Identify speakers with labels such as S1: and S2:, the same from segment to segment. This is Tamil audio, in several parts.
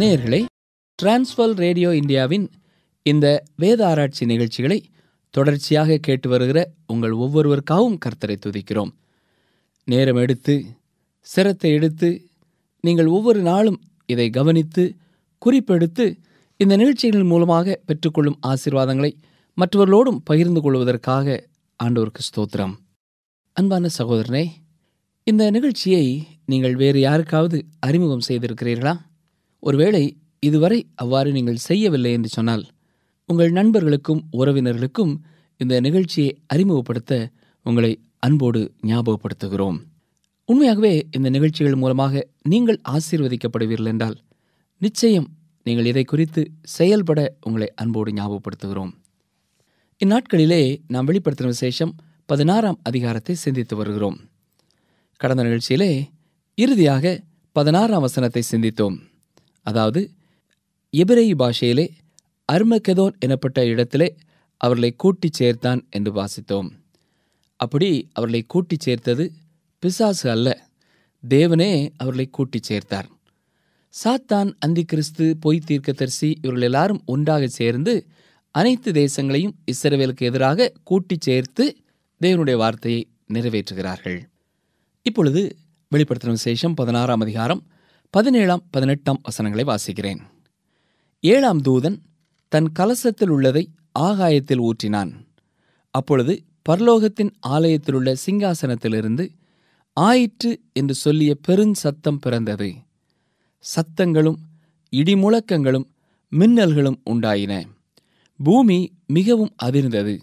S1: நேயர்களை டிரான்ஸ்வல் ரேடியோ இந்தியாவின் இந்த வேத ஆராய்ச்சி நிகழ்ச்சிகளை தொடர்ச்சியாக கேட்டு வருகிற உங்கள் ஒவ்வொருவருக்காகவும் கர்த்தரை துதிக்கிறோம் நேரம் எடுத்து சிரத்தை எடுத்து நீங்கள் ஒவ்வொரு நாளும் இதை கவனித்து குறிப்பெடுத்து இந்த நிகழ்ச்சிகள் மூலமாக பெற்றுக்கொள்ளும் ஆசீர்வாதங்களை மற்றவர்களோடும் பகிர்ந்து கொள்வதற்காக ஆண்டோருக்கு ஸ்தோத்திரம் அன்பான சகோதரனே இந்த நிகழ்ச்சியை நீங்கள் வேறு யாருக்காவது அறிமுகம் செய்திருக்கிறீர்களா ஒருவேளை இதுவரை அவ்வாறு நீங்கள் செய்யவில்லை என்று சொன்னால் உங்கள் நண்பர்களுக்கும் உறவினர்களுக்கும் இந்த நிகழ்ச்சியை அறிமுகப்படுத்த உங்களை அன்போடு ஞாபகப்படுத்துகிறோம் உண்மையாகவே இந்த நிகழ்ச்சிகள் மூலமாக நீங்கள் ஆசீர்வதிக்கப்படுவீர்கள் என்றால் நிச்சயம் நீங்கள் இதை குறித்து செயல்பட உங்களை அன்போடு ஞாபகப்படுத்துகிறோம் இந்நாட்களிலே நாம் வெளிப்படுத்தின விசேஷம் பதினாறாம் அதிகாரத்தை சிந்தித்து வருகிறோம் கடந்த நிகழ்ச்சியிலே இறுதியாக பதினாறாம் வசனத்தை சிந்தித்தோம் அதாவது எபிரேயு பாஷையிலே அர்மகெதோன் எனப்பட்ட இடத்திலே அவர்களை கூட்டி சேர்த்தான் என்று வாசித்தோம் அப்படி அவர்களை கூட்டி சேர்த்தது பிசாசு அல்ல தேவனே அவர்களை கூட்டி சேர்த்தார் சாத்தான் அந்தி கிறிஸ்து பொய் தரிசி இவர்கள் எல்லாரும் ஒன்றாக சேர்ந்து அனைத்து தேசங்களையும் இஸ்ரவேலுக்கு எதிராக கூட்டி சேர்த்து தேவனுடைய வார்த்தையை நிறைவேற்றுகிறார்கள் இப்பொழுது வெளிப்படுத்தின விசேஷம் பதினாறாம் அதிகாரம் பதினேழாம் பதினெட்டாம் வசனங்களை வாசிக்கிறேன் ஏழாம் தூதன் தன் கலசத்தில் உள்ளதை ஆகாயத்தில் ஊற்றினான் அப்பொழுது பரலோகத்தின் ஆலயத்திலுள்ள சிங்காசனத்திலிருந்து ஆயிற்று என்று சொல்லிய பெருஞ்சத்தம் பிறந்தது சத்தங்களும் இடிமுழக்கங்களும் மின்னல்களும் உண்டாயின பூமி மிகவும் அதிர்ந்தது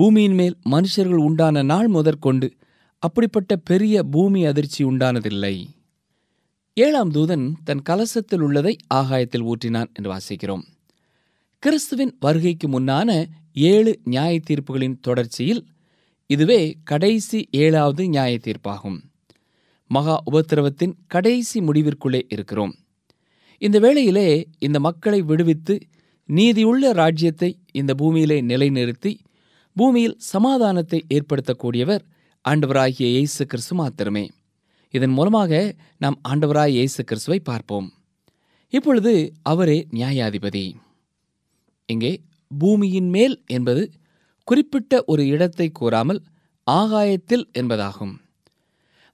S1: பூமியின் மேல் மனுஷர்கள் உண்டான நாள் முதற்கொண்டு அப்படிப்பட்ட பெரிய பூமி அதிர்ச்சி உண்டானதில்லை ஏழாம் தூதன் தன் கலசத்தில் உள்ளதை ஆகாயத்தில் ஊற்றினான் என்று வாசிக்கிறோம் கிறிஸ்துவின் வருகைக்கு முன்னான ஏழு நியாய தீர்ப்புகளின் தொடர்ச்சியில் இதுவே கடைசி ஏழாவது நியாய தீர்ப்பாகும் மகா உபத்திரவத்தின் கடைசி முடிவிற்குள்ளே இருக்கிறோம் இந்த வேளையிலே இந்த மக்களை விடுவித்து நீதியுள்ள ராஜ்யத்தை இந்த பூமியிலே நிலைநிறுத்தி பூமியில் சமாதானத்தை ஏற்படுத்தக்கூடியவர் ஆண்டவராகிய இயேசு கிறிஸ்து மாத்திரமே இதன் மூலமாக நாம் ஆண்டவராய் இயேசு கிறிஸ்துவை பார்ப்போம் இப்பொழுது அவரே நியாயாதிபதி இங்கே பூமியின் மேல் என்பது குறிப்பிட்ட ஒரு இடத்தை கூறாமல் ஆகாயத்தில் என்பதாகும்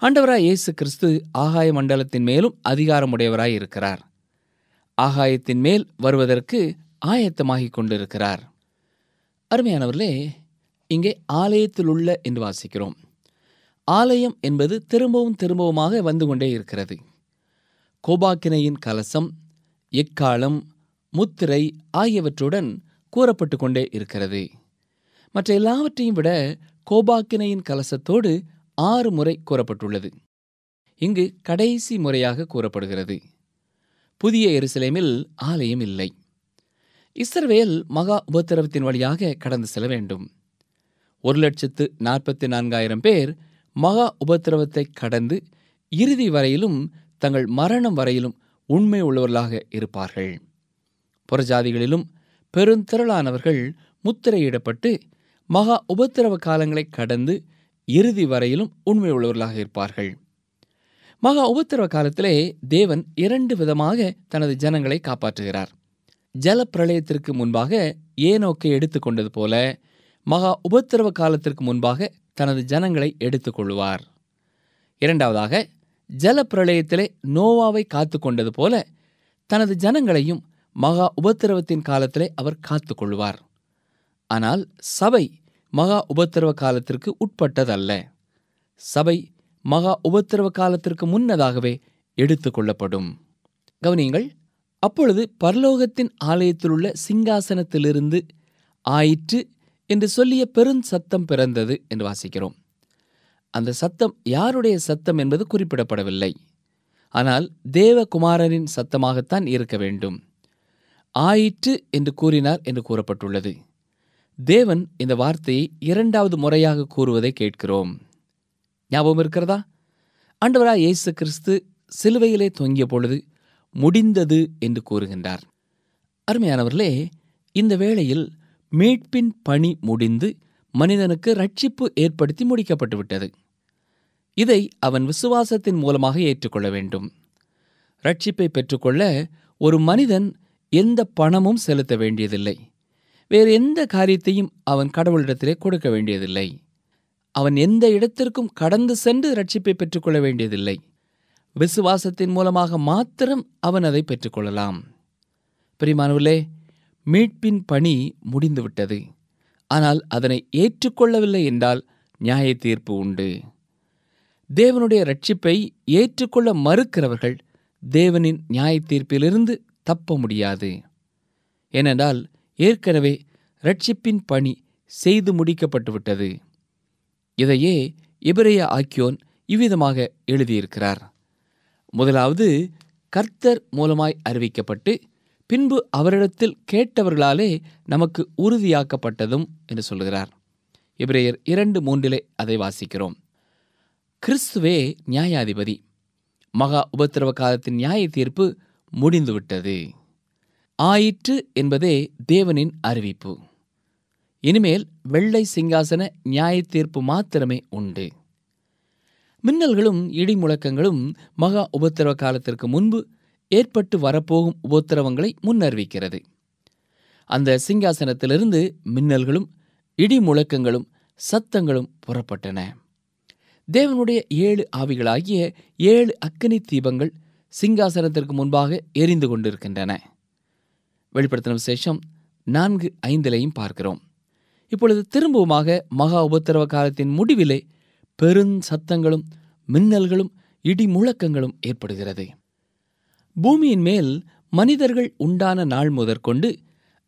S1: ஆண்டவராய் இயேசு கிறிஸ்து ஆகாய மண்டலத்தின் மேலும் அதிகாரமுடையவராய் இருக்கிறார் ஆகாயத்தின் மேல் வருவதற்கு ஆயத்தமாகிக் கொண்டிருக்கிறார் அருமையானவர்களே இங்கே ஆலயத்தில் உள்ள என்று வாசிக்கிறோம் ஆலயம் என்பது திரும்பவும் திரும்பவுமாக வந்து கொண்டே இருக்கிறது கோபாக்கினையின் கலசம் எக்காலம் முத்திரை ஆகியவற்றுடன் கூறப்பட்டு கொண்டே இருக்கிறது மற்ற எல்லாவற்றையும் விட கோபாக்கினையின் கலசத்தோடு ஆறு முறை கூறப்பட்டுள்ளது இங்கு கடைசி முறையாக கூறப்படுகிறது புதிய எருசலேமில் ஆலயம் இல்லை இஸ்ரவேல் மகா உபத்திரவத்தின் வழியாக கடந்து செல்ல வேண்டும் ஒரு லட்சத்து நாற்பத்தி நான்காயிரம் பேர் மகா உபத்திரவத்தை கடந்து இறுதி வரையிலும் தங்கள் மரணம் வரையிலும் உண்மை உள்ளவர்களாக இருப்பார்கள் புறஜாதிகளிலும் பெருந்திரளானவர்கள் முத்திரையிடப்பட்டு மகா உபத்திரவ காலங்களை கடந்து இறுதி வரையிலும் உண்மை உள்ளவர்களாக இருப்பார்கள் மகா உபத்திரவ காலத்திலே தேவன் இரண்டு விதமாக தனது ஜனங்களை காப்பாற்றுகிறார் ஜலப்பிரளயத்திற்கு முன்பாக ஏனோக்கை எடுத்துக்கொண்டது போல மகா உபத்திரவ காலத்திற்கு முன்பாக தனது ஜனங்களை எடுத்துக்கொள்வார் இரண்டாவதாக ஜல பிரளயத்திலே நோவாவை காத்து கொண்டது போல தனது ஜனங்களையும் மகா உபத்திரவத்தின் காலத்திலே அவர் காத்து கொள்வார் ஆனால் சபை மகா உபத்திரவ காலத்திற்கு உட்பட்டதல்ல சபை மகா உபத்திரவ காலத்திற்கு முன்னதாகவே எடுத்துக் கொள்ளப்படும் கவனியங்கள் அப்பொழுது பரலோகத்தின் ஆலயத்திலுள்ள சிங்காசனத்திலிருந்து ஆயிற்று என்று சொல்லிய பெரும் சத்தம் பிறந்தது என்று வாசிக்கிறோம் அந்த சத்தம் யாருடைய சத்தம் என்பது குறிப்பிடப்படவில்லை ஆனால் தேவகுமாரனின் சத்தமாகத்தான் இருக்க வேண்டும் ஆயிற்று என்று கூறினார் என்று கூறப்பட்டுள்ளது தேவன் இந்த வார்த்தையை இரண்டாவது முறையாக கூறுவதை கேட்கிறோம் ஞாபகம் இருக்கிறதா அண்டவரா இயேசு கிறிஸ்து சிலுவையிலே தொங்கிய பொழுது முடிந்தது என்று கூறுகின்றார் அருமையானவர்களே இந்த வேளையில் மீட்பின் பணி முடிந்து மனிதனுக்கு ரட்சிப்பு ஏற்படுத்தி முடிக்கப்பட்டுவிட்டது இதை அவன் விசுவாசத்தின் மூலமாக ஏற்றுக்கொள்ள வேண்டும் ரட்சிப்பை பெற்றுக்கொள்ள ஒரு மனிதன் எந்த பணமும் செலுத்த வேண்டியதில்லை வேறு எந்த காரியத்தையும் அவன் கடவுளிடத்திலே கொடுக்க வேண்டியதில்லை அவன் எந்த இடத்திற்கும் கடந்து சென்று ரட்சிப்பை பெற்றுக்கொள்ள வேண்டியதில்லை விசுவாசத்தின் மூலமாக மாத்திரம் அவன் அதை பெற்றுக்கொள்ளலாம் பிரிமானவர்களே மீட்பின் பணி முடிந்துவிட்டது ஆனால் அதனை ஏற்றுக்கொள்ளவில்லை என்றால் நியாய தீர்ப்பு உண்டு தேவனுடைய ரட்சிப்பை ஏற்றுக்கொள்ள மறுக்கிறவர்கள் தேவனின் நியாய தீர்ப்பிலிருந்து தப்ப முடியாது ஏனென்றால் ஏற்கனவே ரட்சிப்பின் பணி செய்து முடிக்கப்பட்டுவிட்டது இதையே இபிரைய ஆக்கியோன் இவ்விதமாக எழுதியிருக்கிறார் முதலாவது கர்த்தர் மூலமாய் அறிவிக்கப்பட்டு பின்பு அவரிடத்தில் கேட்டவர்களாலே நமக்கு உறுதியாக்கப்பட்டதும் என்று சொல்கிறார் இப்ரேயர் இரண்டு மூன்றிலே அதை வாசிக்கிறோம் கிறிஸ்துவே நியாயாதிபதி மகா உபத்திரவ காலத்தின் நியாய தீர்ப்பு முடிந்துவிட்டது ஆயிற்று என்பதே தேவனின் அறிவிப்பு இனிமேல் வெள்ளை சிங்காசன நியாய தீர்ப்பு மாத்திரமே உண்டு மின்னல்களும் இடி முழக்கங்களும் மகா உபத்திரவ காலத்திற்கு முன்பு ஏற்பட்டு வரப்போகும் உபோத்திரவங்களை முன்னறிவிக்கிறது அந்த சிங்காசனத்திலிருந்து மின்னல்களும் இடி முழக்கங்களும் சத்தங்களும் புறப்பட்டன தேவனுடைய ஏழு ஆவிகளாகிய ஏழு அக்கனி தீபங்கள் சிங்காசனத்திற்கு முன்பாக எரிந்து கொண்டிருக்கின்றன வெளிப்படுத்தின விசேஷம் நான்கு ஐந்திலையும் பார்க்கிறோம் இப்பொழுது திரும்பவுமாக மகா உபத்திரவ காலத்தின் முடிவிலே பெருஞ்சத்தங்களும் மின்னல்களும் இடி முழக்கங்களும் ஏற்படுகிறது பூமியின் மேல் மனிதர்கள் உண்டான நாள் முதற்கொண்டு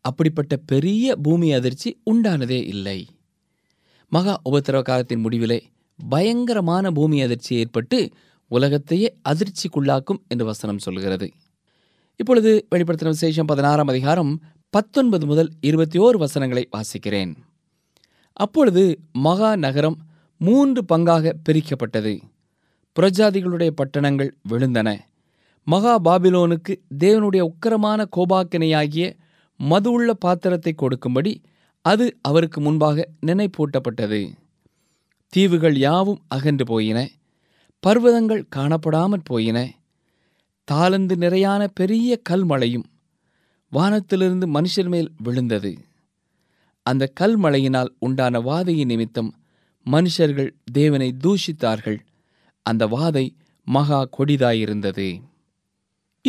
S1: அப்படிப்பட்ட பெரிய பூமி அதிர்ச்சி உண்டானதே இல்லை மகா உபத்திரவ காலத்தின் முடிவிலே பயங்கரமான பூமி அதிர்ச்சி ஏற்பட்டு உலகத்தையே அதிர்ச்சிக்குள்ளாக்கும் என்று வசனம் சொல்கிறது இப்பொழுது வெளிப்படுத்தின விசேஷம் பதினாறாம் அதிகாரம் பத்தொன்பது முதல் இருபத்தி ஓரு வசனங்களை வாசிக்கிறேன் அப்பொழுது மகா நகரம் மூன்று பங்காக பிரிக்கப்பட்டது புரஜாதிகளுடைய பட்டணங்கள் விழுந்தன மகா பாபிலோனுக்கு தேவனுடைய உக்கரமான கோபாக்கினையாகிய மது உள்ள பாத்திரத்தை கொடுக்கும்படி அது அவருக்கு முன்பாக நினைப்பூட்டப்பட்டது தீவுகள் யாவும் அகன்று போயின பர்வதங்கள் காணப்படாமற் போயின தாளந்து நிறையான பெரிய கல்மழையும் வானத்திலிருந்து மனுஷர் மேல் விழுந்தது அந்த கல்மழையினால் உண்டான வாதையின் நிமித்தம் மனுஷர்கள் தேவனை தூஷித்தார்கள் அந்த வாதை மகா கொடிதாயிருந்தது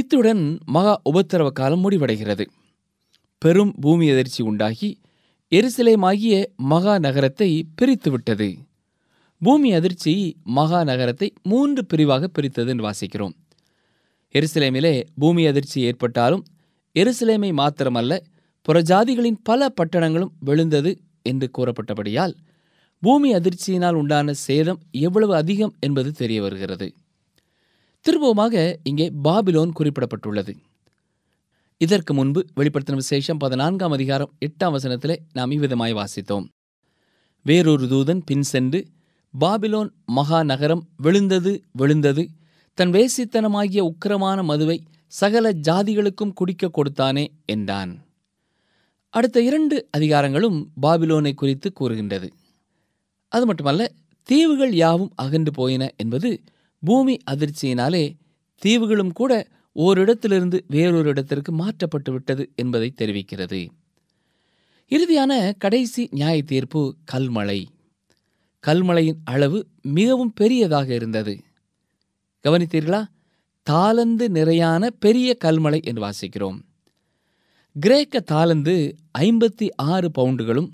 S1: இத்துடன் மகா உபத்திரவ காலம் முடிவடைகிறது பெரும் பூமி அதிர்ச்சி உண்டாகி எருசலேமாகிய மகா நகரத்தை பிரித்துவிட்டது பூமி அதிர்ச்சி மகா நகரத்தை மூன்று பிரிவாக பிரித்தது என்று வாசிக்கிறோம் எருசலேமிலே பூமி அதிர்ச்சி ஏற்பட்டாலும் எருசலேமை மாத்திரமல்ல புறஜாதிகளின் பல பட்டணங்களும் விழுந்தது என்று கூறப்பட்டபடியால் பூமி அதிர்ச்சியினால் உண்டான சேதம் எவ்வளவு அதிகம் என்பது தெரிய வருகிறது திரும்பவுமாக இங்கே பாபிலோன் குறிப்பிடப்பட்டுள்ளது இதற்கு முன்பு வெளிப்படுத்தின விசேஷம் பதினான்காம் அதிகாரம் எட்டாம் வசனத்திலே நாம் இவ்விதமாய் வாசித்தோம் வேறொரு தூதன் பின் சென்று பாபிலோன் மகா நகரம் விழுந்தது விழுந்தது தன் வேசித்தனமாகிய உக்கிரமான மதுவை சகல ஜாதிகளுக்கும் குடிக்க கொடுத்தானே என்றான் அடுத்த இரண்டு அதிகாரங்களும் பாபிலோனை குறித்து கூறுகின்றது அது மட்டுமல்ல தீவுகள் யாவும் அகன்று போயின என்பது பூமி அதிர்ச்சியினாலே தீவுகளும் கூட ஓரிடத்திலிருந்து வேறொரு இடத்திற்கு மாற்றப்பட்டு விட்டது என்பதை தெரிவிக்கிறது இறுதியான கடைசி நியாய தீர்ப்பு கல்மலை கல்மலையின் அளவு மிகவும் பெரியதாக இருந்தது கவனித்தீர்களா தாளந்து நிறையான பெரிய கல்மலை என்று வாசிக்கிறோம் கிரேக்க தாளந்து ஐம்பத்தி ஆறு பவுண்டுகளும்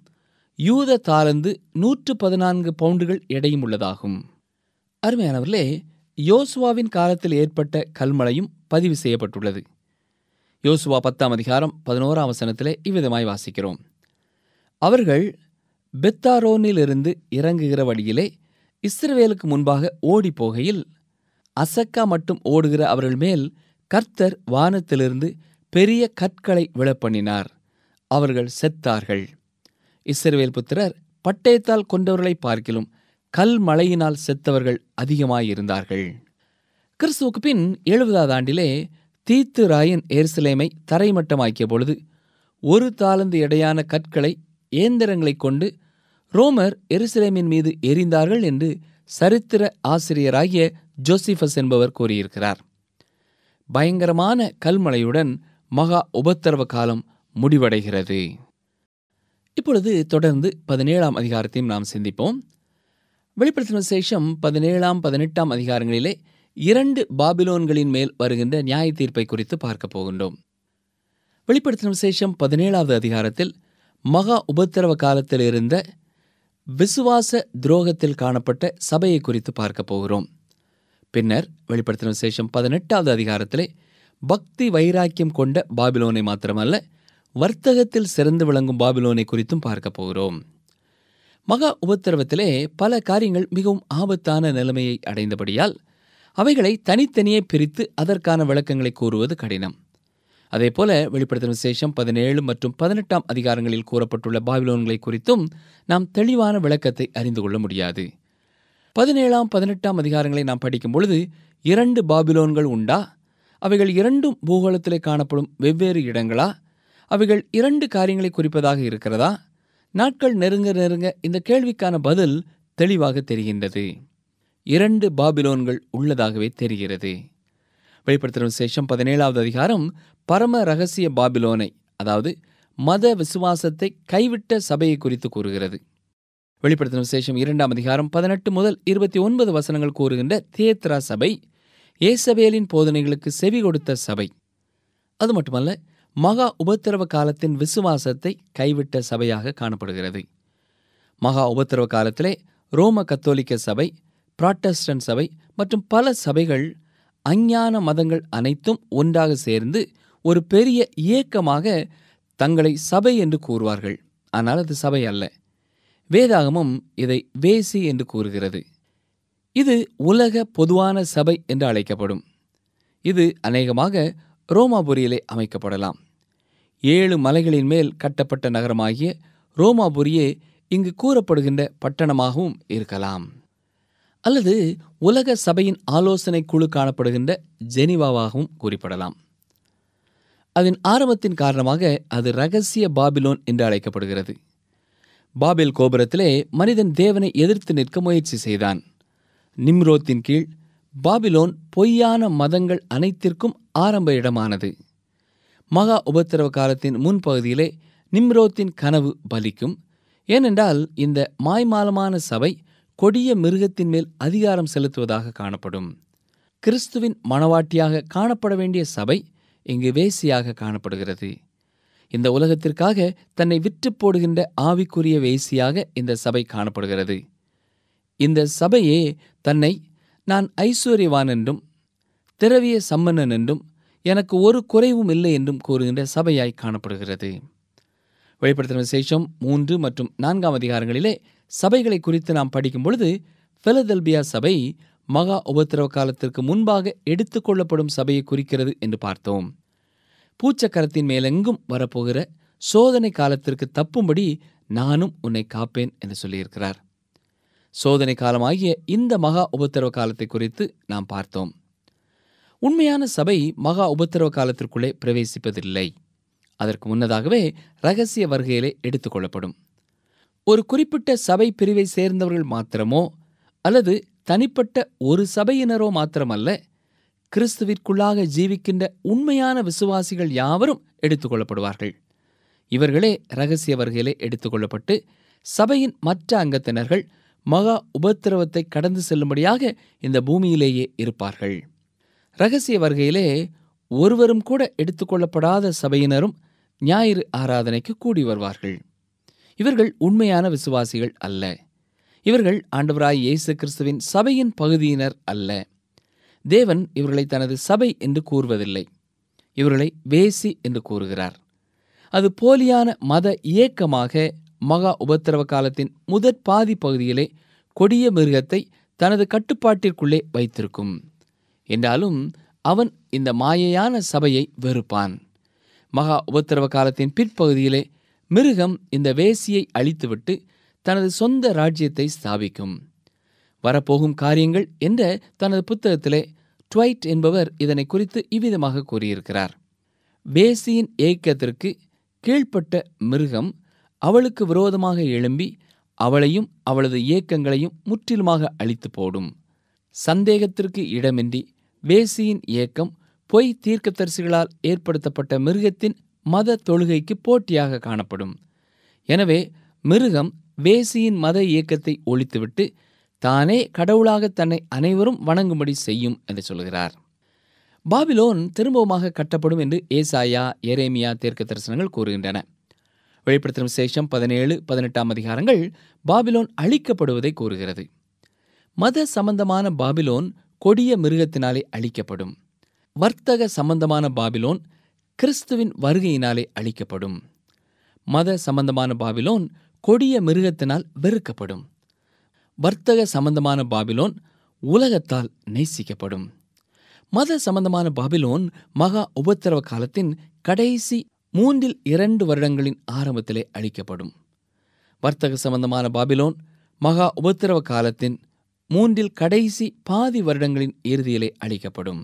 S1: யூத தாளந்து நூற்று பதினான்கு பவுண்டுகள் எடையும் உள்ளதாகும் அருமையானவர்களே யோசுவாவின் காலத்தில் ஏற்பட்ட கல்மழையும் பதிவு செய்யப்பட்டுள்ளது யோசுவா பத்தாம் அதிகாரம் பதினோராம் வசனத்திலே இவ்விதமாய் வாசிக்கிறோம் அவர்கள் பெத்தாரோனிலிருந்து இறங்குகிற வழியிலே இஸ்ரவேலுக்கு முன்பாக ஓடி போகையில் அசக்கா மட்டும் ஓடுகிற அவர்கள் மேல் கர்த்தர் வானத்திலிருந்து பெரிய கற்களை விழப்பண்ணினார் அவர்கள் செத்தார்கள் இஸ்ரவேல் புத்திரர் பட்டயத்தால் கொண்டவர்களை பார்க்கிலும் கல் செத்தவர்கள் அதிகமாயிருந்தார்கள் கிறிஸ்துவுக்கு பின் எழுபதாவது ஆண்டிலே தீத்து ராயன் எருசலேமை தரைமட்டமாக்கிய பொழுது ஒரு தாளந்து எடையான கற்களை இயந்திரங்களை கொண்டு ரோமர் எருசலேமின் மீது எரிந்தார்கள் என்று சரித்திர ஆசிரியராகிய ஜோசிஃபஸ் என்பவர் கூறியிருக்கிறார் பயங்கரமான கல்மலையுடன் மகா உபத்திரவ காலம் முடிவடைகிறது இப்பொழுது தொடர்ந்து பதினேழாம் அதிகாரத்தையும் நாம் சிந்திப்போம் வெளிப்படுத்தின சேஷம் பதினேழாம் பதினெட்டாம் அதிகாரங்களிலே இரண்டு பாபிலோன்களின் மேல் வருகின்ற நியாய தீர்ப்பை குறித்து பார்க்கப் போகின்றோம் வெளிப்படுத்தின சேஷம் பதினேழாவது அதிகாரத்தில் மகா உபத்திரவ காலத்தில் இருந்த விசுவாச துரோகத்தில் காணப்பட்ட சபையை குறித்து பார்க்கப் போகிறோம் பின்னர் வெளிப்படுத்தின சேஷம் பதினெட்டாவது அதிகாரத்திலே பக்தி வைராக்கியம் கொண்ட பாபிலோனை மாத்திரமல்ல வர்த்தகத்தில் சிறந்து விளங்கும் பாபிலோனை குறித்தும் பார்க்கப் போகிறோம் மகா உபத்திரவத்திலே பல காரியங்கள் மிகவும் ஆபத்தான நிலைமையை அடைந்தபடியால் அவைகளை தனித்தனியே பிரித்து அதற்கான விளக்கங்களை கூறுவது கடினம் அதேபோல வெளிப்படுத்தின விசேஷம் பதினேழு மற்றும் பதினெட்டாம் அதிகாரங்களில் கூறப்பட்டுள்ள பாபிலோன்களை குறித்தும் நாம் தெளிவான விளக்கத்தை அறிந்து கொள்ள முடியாது பதினேழாம் பதினெட்டாம் அதிகாரங்களை நாம் படிக்கும் பொழுது இரண்டு பாபிலோன்கள் உண்டா அவைகள் இரண்டும் பூகோளத்திலே காணப்படும் வெவ்வேறு இடங்களா அவைகள் இரண்டு காரியங்களை குறிப்பதாக இருக்கிறதா நாட்கள் நெருங்க நெருங்க இந்த கேள்விக்கான பதில் தெளிவாக தெரிகின்றது இரண்டு பாபிலோன்கள் உள்ளதாகவே தெரிகிறது வெளிப்படுத்தும் சேஷம் பதினேழாவது அதிகாரம் பரம ரகசிய பாபிலோனை அதாவது மத விசுவாசத்தை கைவிட்ட சபையை குறித்து கூறுகிறது வெளிப்படுத்தின விசேஷம் இரண்டாம் அதிகாரம் பதினெட்டு முதல் இருபத்தி ஒன்பது வசனங்கள் கூறுகின்ற தியேத்ரா சபை ஏசவேலின் போதனைகளுக்கு செவி கொடுத்த சபை அது மட்டுமல்ல மகா உபத்திரவ காலத்தின் விசுவாசத்தை கைவிட்ட சபையாக காணப்படுகிறது மகா உபத்திரவ காலத்திலே ரோம கத்தோலிக்க சபை புராட்டஸ்டன் சபை மற்றும் பல சபைகள் அஞ்ஞான மதங்கள் அனைத்தும் ஒன்றாக சேர்ந்து ஒரு பெரிய இயக்கமாக தங்களை சபை என்று கூறுவார்கள் ஆனால் அது சபை அல்ல வேதாகமும் இதை வேசி என்று கூறுகிறது இது உலக பொதுவான சபை என்று அழைக்கப்படும் இது அநேகமாக ரோமாபுரியிலே அமைக்கப்படலாம் ஏழு மலைகளின் மேல் கட்டப்பட்ட நகரமாகிய ரோமாபுரியே இங்கு கூறப்படுகின்ற பட்டணமாகவும் இருக்கலாம் அல்லது உலக சபையின் ஆலோசனை குழு காணப்படுகின்ற ஜெனிவாவாகவும் குறிப்பிடலாம் அதன் ஆரம்பத்தின் காரணமாக அது ரகசிய பாபிலோன் என்று அழைக்கப்படுகிறது பாபில் கோபுரத்திலே மனிதன் தேவனை எதிர்த்து நிற்க முயற்சி செய்தான் நிம்ரோத்தின் கீழ் பாபிலோன் பொய்யான மதங்கள் அனைத்திற்கும் ஆரம்ப இடமானது மகா உபத்திரவ காலத்தின் முன்பகுதியிலே நிம்ரோத்தின் கனவு பலிக்கும் ஏனென்றால் இந்த மாய்மாலமான சபை கொடிய மிருகத்தின் மேல் அதிகாரம் செலுத்துவதாக காணப்படும் கிறிஸ்துவின் மணவாட்டியாக காணப்பட வேண்டிய சபை இங்கு வேசியாக காணப்படுகிறது இந்த உலகத்திற்காக தன்னை விற்று போடுகின்ற ஆவிக்குரிய வேசியாக இந்த சபை காணப்படுகிறது இந்த சபையே தன்னை நான் ஐஸ்வர்யவான் என்றும் திரவிய சம்மன்னன் என்றும் எனக்கு ஒரு குறைவும் இல்லை என்றும் கூறுகின்ற சபையாய் காணப்படுகிறது வெளிப்படுத்தின விசேஷம் மூன்று மற்றும் நான்காம் அதிகாரங்களிலே சபைகளை குறித்து நாம் படிக்கும் பொழுது பிலதெல்பியா சபை மகா உபத்திரவ காலத்திற்கு முன்பாக எடுத்துக்கொள்ளப்படும் சபையை குறிக்கிறது என்று பார்த்தோம் பூச்சக்கரத்தின் மேலெங்கும் வரப்போகிற சோதனை காலத்திற்கு தப்பும்படி நானும் உன்னை காப்பேன் என்று சொல்லியிருக்கிறார் சோதனை காலமாகிய இந்த மகா உபத்திரவ காலத்தை குறித்து நாம் பார்த்தோம் உண்மையான சபை மகா உபத்திரவ காலத்திற்குள்ளே பிரவேசிப்பதில்லை அதற்கு முன்னதாகவே ரகசிய வருகையிலே எடுத்துக்கொள்ளப்படும் ஒரு குறிப்பிட்ட சபை பிரிவை சேர்ந்தவர்கள் மாத்திரமோ அல்லது தனிப்பட்ட ஒரு சபையினரோ மாத்திரமல்ல கிறிஸ்துவிற்குள்ளாக ஜீவிக்கின்ற உண்மையான விசுவாசிகள் யாவரும் எடுத்துக்கொள்ளப்படுவார்கள் இவர்களே ரகசிய வருகையிலே எடுத்துக்கொள்ளப்பட்டு சபையின் மற்ற அங்கத்தினர்கள் மகா உபத்திரவத்தை கடந்து செல்லும்படியாக இந்த பூமியிலேயே இருப்பார்கள் ரகசிய வருகையிலே ஒருவரும் கூட எடுத்துக்கொள்ளப்படாத சபையினரும் ஞாயிறு ஆராதனைக்கு கூடி வருவார்கள் இவர்கள் உண்மையான விசுவாசிகள் அல்ல இவர்கள் ஆண்டவராய் இயேசு கிறிஸ்துவின் சபையின் பகுதியினர் அல்ல தேவன் இவர்களை தனது சபை என்று கூறுவதில்லை இவர்களை வேசி என்று கூறுகிறார் அது போலியான மத இயக்கமாக மகா உபத்திரவ காலத்தின் முதற் பாதி பகுதியிலே கொடிய மிருகத்தை தனது கட்டுப்பாட்டிற்குள்ளே வைத்திருக்கும் என்றாலும் அவன் இந்த மாயையான சபையை வெறுப்பான் மகா உபத்திரவ காலத்தின் பிற்பகுதியிலே மிருகம் இந்த வேசியை அழித்துவிட்டு தனது சொந்த ராஜ்யத்தை ஸ்தாபிக்கும் வரப்போகும் காரியங்கள் என்ற தனது புத்தகத்திலே ட்வைட் என்பவர் இதனை குறித்து இவ்விதமாக கூறியிருக்கிறார் வேசியின் ஏக்கத்திற்கு கீழ்ப்பட்ட மிருகம் அவளுக்கு விரோதமாக எழும்பி அவளையும் அவளது இயக்கங்களையும் முற்றிலுமாக அழித்து போடும் சந்தேகத்திற்கு இடமின்றி வேசியின் இயக்கம் பொய் தீர்க்கத்தரிசிகளால் ஏற்படுத்தப்பட்ட மிருகத்தின் மத தொழுகைக்கு போட்டியாக காணப்படும் எனவே மிருகம் வேசியின் மத இயக்கத்தை ஒழித்துவிட்டு தானே கடவுளாக தன்னை அனைவரும் வணங்கும்படி செய்யும் என்று சொல்கிறார் பாபிலோன் திரும்பவுமாக கட்டப்படும் என்று ஏசாயா எரேமியா தீர்க்க தரிசனங்கள் கூறுகின்றன வெளிப்படுத்தும் சேஷம் பதினேழு பதினெட்டாம் அதிகாரங்கள் பாபிலோன் அழிக்கப்படுவதை கூறுகிறது மத சம்பந்தமான பாபிலோன் கொடிய மிருகத்தினாலே அழிக்கப்படும் வர்த்தக சம்பந்தமான பாபிலோன் கிறிஸ்துவின் வருகையினாலே அழிக்கப்படும் மத சம்பந்தமான பாபிலோன் கொடிய மிருகத்தினால் வெறுக்கப்படும் வர்த்தக சம்பந்தமான பாபிலோன் உலகத்தால் நேசிக்கப்படும் மத சம்பந்தமான பாபிலோன் மகா உபத்திரவ காலத்தின் கடைசி மூன்றில் இரண்டு வருடங்களின் ஆரம்பத்திலே அளிக்கப்படும் வர்த்தக சம்பந்தமான பாபிலோன் மகா உபத்திரவ காலத்தின் மூன்றில் கடைசி பாதி வருடங்களின் இறுதியிலே அளிக்கப்படும்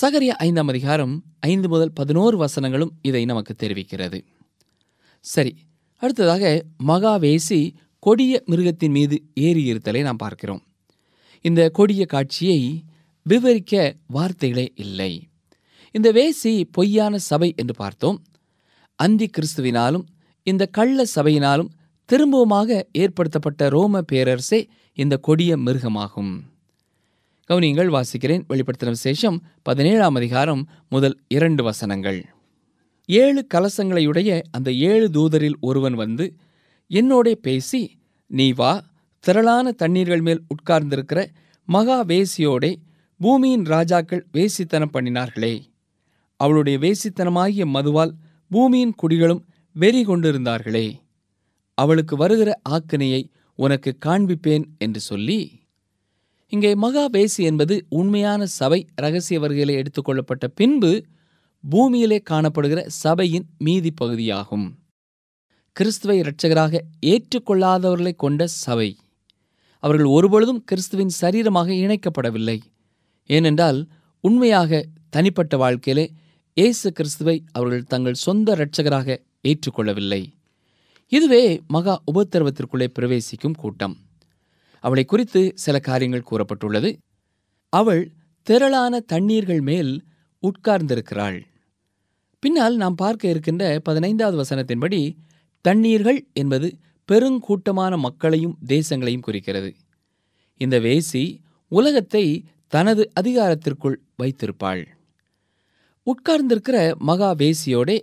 S1: சகரிய ஐந்தாம் அதிகாரம் ஐந்து முதல் பதினோரு வசனங்களும் இதை நமக்கு தெரிவிக்கிறது சரி அடுத்ததாக மகாவேசி கொடிய மிருகத்தின் மீது ஏறியிருத்தலை நாம் பார்க்கிறோம் இந்த கொடிய காட்சியை விவரிக்க வார்த்தைகளே இல்லை இந்த வேசி பொய்யான சபை என்று பார்த்தோம் அந்தி கிறிஸ்துவினாலும் இந்த கள்ள சபையினாலும் திரும்பவுமாக ஏற்படுத்தப்பட்ட ரோம பேரரசே இந்த கொடிய மிருகமாகும் கவுனியங்கள் வாசிக்கிறேன் வெளிப்படுத்தின விசேஷம் பதினேழாம் அதிகாரம் முதல் இரண்டு வசனங்கள் ஏழு கலசங்களையுடைய அந்த ஏழு தூதரில் ஒருவன் வந்து என்னோடே பேசி நீ வா திரளான தண்ணீர்கள் மேல் உட்கார்ந்திருக்கிற மகா வேசியோடே பூமியின் ராஜாக்கள் வேசித்தனம் பண்ணினார்களே அவளுடைய வேசித்தனமாகிய மதுவால் பூமியின் குடிகளும் வெறி கொண்டிருந்தார்களே அவளுக்கு வருகிற ஆக்கினையை உனக்கு காண்பிப்பேன் என்று சொல்லி இங்கே மகா வேசி என்பது உண்மையான சபை ரகசிய வருகையிலே எடுத்துக்கொள்ளப்பட்ட பின்பு பூமியிலே காணப்படுகிற சபையின் மீதி பகுதியாகும் கிறிஸ்துவை இரட்சகராக ஏற்றுக்கொள்ளாதவர்களை கொண்ட சபை அவர்கள் ஒருபொழுதும் கிறிஸ்துவின் சரீரமாக இணைக்கப்படவில்லை ஏனென்றால் உண்மையாக தனிப்பட்ட வாழ்க்கையிலே இயேசு கிறிஸ்துவை அவர்கள் தங்கள் சொந்த இரட்சகராக ஏற்றுக்கொள்ளவில்லை இதுவே மகா உபத்திரவத்திற்குள்ளே பிரவேசிக்கும் கூட்டம் அவளை குறித்து சில காரியங்கள் கூறப்பட்டுள்ளது அவள் திரளான தண்ணீர்கள் மேல் உட்கார்ந்திருக்கிறாள் பின்னால் நாம் பார்க்க இருக்கின்ற பதினைந்தாவது வசனத்தின்படி தண்ணீர்கள் என்பது பெருங்கூட்டமான மக்களையும் தேசங்களையும் குறிக்கிறது இந்த வேசி உலகத்தை தனது அதிகாரத்திற்குள் வைத்திருப்பாள் உட்கார்ந்திருக்கிற மகா வேசியோடே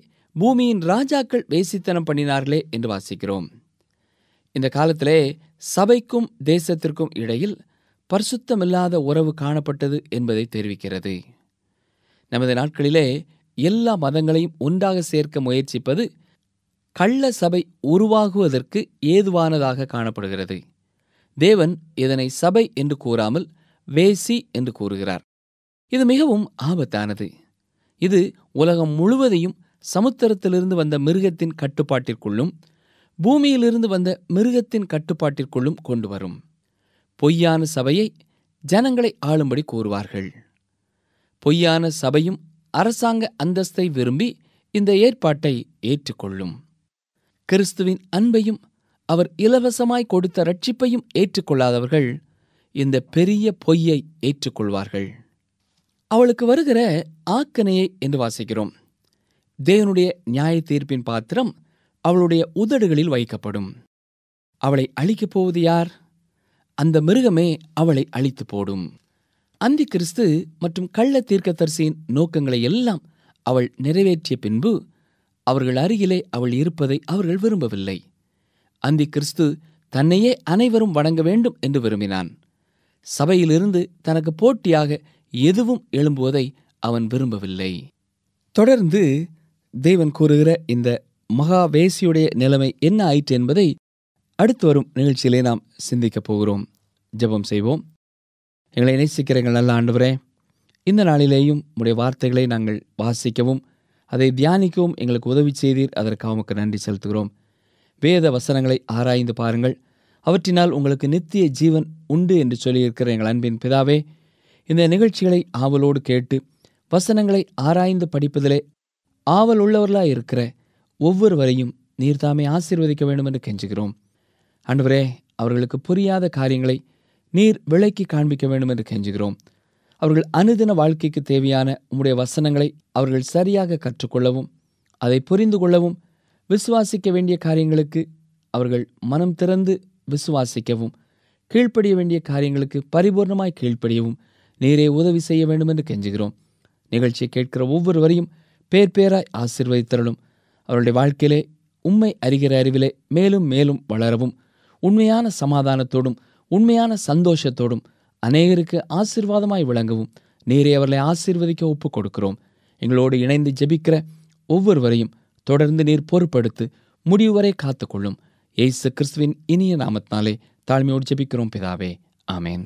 S1: பூமியின் ராஜாக்கள் வேசித்தனம் பண்ணினார்களே என்று வாசிக்கிறோம் இந்த காலத்திலே சபைக்கும் தேசத்திற்கும் இடையில் பரிசுத்தமில்லாத உறவு காணப்பட்டது என்பதை தெரிவிக்கிறது நமது நாட்களிலே எல்லா மதங்களையும் ஒன்றாக சேர்க்க முயற்சிப்பது கள்ள சபை உருவாகுவதற்கு ஏதுவானதாக காணப்படுகிறது தேவன் இதனை சபை என்று கூறாமல் வேசி என்று கூறுகிறார் இது மிகவும் ஆபத்தானது இது உலகம் முழுவதையும் சமுத்திரத்திலிருந்து வந்த மிருகத்தின் கட்டுப்பாட்டிற்குள்ளும் பூமியிலிருந்து வந்த மிருகத்தின் கட்டுப்பாட்டிற்குள்ளும் கொண்டு வரும் பொய்யான சபையை ஜனங்களை ஆளும்படி கூறுவார்கள் பொய்யான சபையும் அரசாங்க அந்தஸ்தை விரும்பி இந்த ஏற்பாட்டை ஏற்றுக்கொள்ளும் கிறிஸ்துவின் அன்பையும் அவர் இலவசமாய் கொடுத்த ரட்சிப்பையும் ஏற்றுக்கொள்ளாதவர்கள் இந்த பெரிய பொய்யை ஏற்றுக்கொள்வார்கள் அவளுக்கு வருகிற ஆக்கனையை என்று வாசிக்கிறோம் தேவனுடைய நியாய தீர்ப்பின் பாத்திரம் அவளுடைய உதடுகளில் வைக்கப்படும் அவளை அழிக்கப் போவது யார் அந்த மிருகமே அவளை அழித்து போடும் அந்தி கிறிஸ்து மற்றும் கள்ள தீர்க்கதரிசியின் நோக்கங்களை எல்லாம் அவள் நிறைவேற்றிய பின்பு அவர்கள் அருகிலே அவள் இருப்பதை அவர்கள் விரும்பவில்லை அந்தி கிறிஸ்து தன்னையே அனைவரும் வணங்க வேண்டும் என்று விரும்பினான் சபையிலிருந்து தனக்கு போட்டியாக எதுவும் எழும்புவதை அவன் விரும்பவில்லை தொடர்ந்து தேவன் கூறுகிற இந்த மகாவேசியுடைய நிலைமை என்ன ஆயிற்று என்பதை அடுத்து வரும் நிகழ்ச்சியிலே நாம் சிந்திக்கப் போகிறோம் ஜெபம் செய்வோம் எங்களை எங்கள் நல்ல ஆண்டவரே இந்த நாளிலேயும் உடைய வார்த்தைகளை நாங்கள் வாசிக்கவும் அதை தியானிக்கவும் எங்களுக்கு உதவி செய்தீர் அதற்காக நன்றி செலுத்துகிறோம் வேத வசனங்களை ஆராய்ந்து பாருங்கள் அவற்றினால் உங்களுக்கு நித்திய ஜீவன் உண்டு என்று சொல்லியிருக்கிற எங்கள் அன்பின் பிதாவே இந்த நிகழ்ச்சிகளை ஆவலோடு கேட்டு வசனங்களை ஆராய்ந்து படிப்பதிலே ஆவல் உள்ளவர்களாக இருக்கிற ஒவ்வொருவரையும் நீர் தாமே ஆசீர்வதிக்க வேண்டும் என்று கெஞ்சுகிறோம் அன்றுவரே அவர்களுக்கு புரியாத காரியங்களை நீர் விளக்கி காண்பிக்க வேண்டும் என்று கெஞ்சுகிறோம் அவர்கள் அனுதின வாழ்க்கைக்கு தேவையான உம்முடைய வசனங்களை அவர்கள் சரியாக கற்றுக்கொள்ளவும் அதை புரிந்து கொள்ளவும் விசுவாசிக்க வேண்டிய காரியங்களுக்கு அவர்கள் மனம் திறந்து விசுவாசிக்கவும் கீழ்ப்படிய வேண்டிய காரியங்களுக்கு பரிபூர்ணமாய் கீழ்ப்படியவும் நீரே உதவி செய்ய வேண்டும் என்று கெஞ்சுகிறோம் நிகழ்ச்சியை கேட்கிற ஒவ்வொருவரையும் பேர் பேராய் ஆசிர்வதித்தரலும் அவருடைய வாழ்க்கையிலே உண்மை அறிகிற அறிவிலே மேலும் மேலும் வளரவும் உண்மையான சமாதானத்தோடும் உண்மையான சந்தோஷத்தோடும் அநேகருக்கு ஆசிர்வாதமாய் விளங்கவும் நீரே அவர்களை ஆசிர்வதிக்க ஒப்புக் கொடுக்கிறோம் எங்களோடு இணைந்து ஜெபிக்கிற ஒவ்வொருவரையும் தொடர்ந்து நீர் பொறுப்படுத்து முடிவு வரை காத்துக்கொள்ளும் எய்சு கிறிஸ்துவின் இனிய நாமத்தினாலே தாழ்மையோடு ஜெபிக்கிறோம் பிதாவே ஆமேன்